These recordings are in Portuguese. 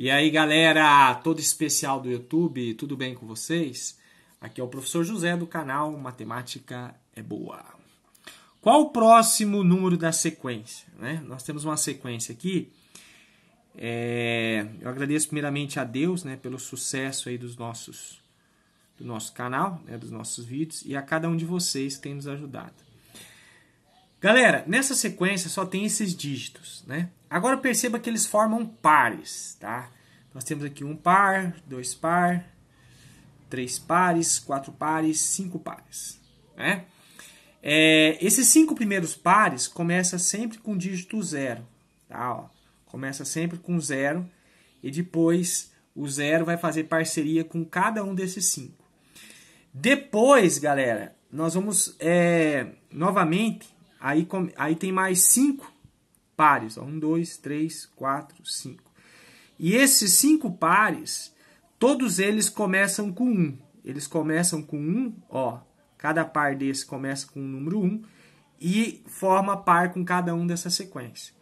E aí, galera, todo especial do YouTube, tudo bem com vocês? Aqui é o professor José do canal Matemática é Boa. Qual o próximo número da sequência? Né? Nós temos uma sequência aqui. É... eu agradeço primeiramente a Deus né, pelo sucesso aí dos nossos, do nosso canal, né, dos nossos vídeos e a cada um de vocês que tem nos ajudado. Galera, nessa sequência só tem esses dígitos, né? Agora perceba que eles formam pares, tá? Nós temos aqui um par, dois par, três pares, quatro pares, cinco pares, né? É, esses cinco primeiros pares começa sempre com dígito zero, tá? Ó, começa sempre com zero e depois o zero vai fazer parceria com cada um desses cinco. Depois, galera, nós vamos é, novamente Aí, aí tem mais cinco pares. Ó. Um, dois, três, quatro, cinco. E esses cinco pares, todos eles começam com um. Eles começam com um, ó. Cada par desse começa com o número um e forma par com cada um dessa sequência.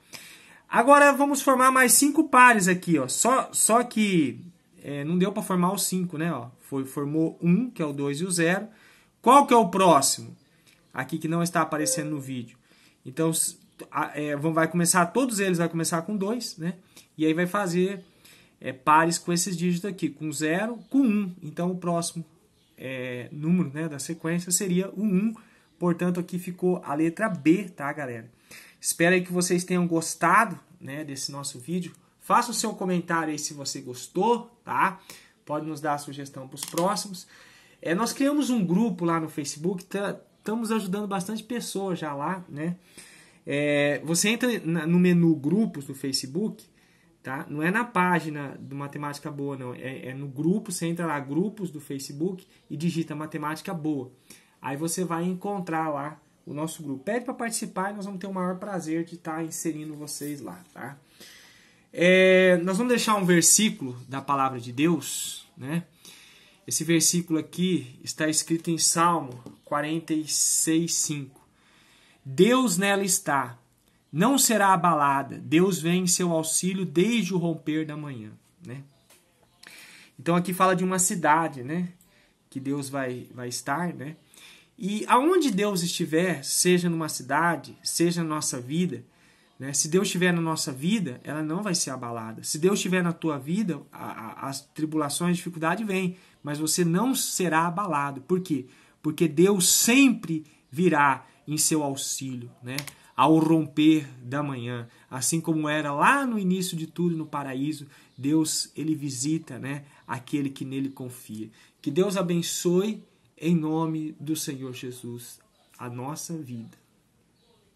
Agora vamos formar mais cinco pares aqui, ó. Só, só que é, não deu para formar os cinco, né? Ó. Foi, formou um, que é o 2 e o 0. Qual que é o próximo? aqui que não está aparecendo no vídeo. Então, é, vai começar, todos eles vai começar com 2, né? E aí vai fazer é, pares com esses dígitos aqui, com 0, com 1. Um. Então, o próximo é, número né, da sequência seria o 1. Um. Portanto, aqui ficou a letra B, tá, galera? Espero que vocês tenham gostado né, desse nosso vídeo. Faça o seu comentário aí se você gostou, tá? Pode nos dar a sugestão para os próximos. É, nós criamos um grupo lá no Facebook, tá, estamos ajudando bastante pessoas já lá, né? É, você entra na, no menu grupos do Facebook, tá? Não é na página do Matemática Boa, não. É, é, no grupo, você entra lá, grupos do Facebook e digita Matemática Boa. Aí você vai encontrar lá o nosso grupo. Pede para participar e nós vamos ter o maior prazer de estar tá inserindo vocês lá, tá? É, nós vamos deixar um versículo da palavra de Deus, né? Esse versículo aqui está escrito em Salmo 46:5. Deus nela está, não será abalada. Deus vem em seu auxílio desde o romper da manhã, né? Então aqui fala de uma cidade, né? Que Deus vai vai estar, né? E aonde Deus estiver, seja numa cidade, seja na nossa vida, né? Se Deus estiver na nossa vida, ela não vai ser abalada. Se Deus estiver na tua vida, a, a, as tribulações, a dificuldade vêm, mas você não será abalado. Por quê? Porque Deus sempre virá em seu auxílio, né? ao romper da manhã, assim como era lá no início de tudo no paraíso, Deus ele visita, né, aquele que nele confia. Que Deus abençoe em nome do Senhor Jesus a nossa vida.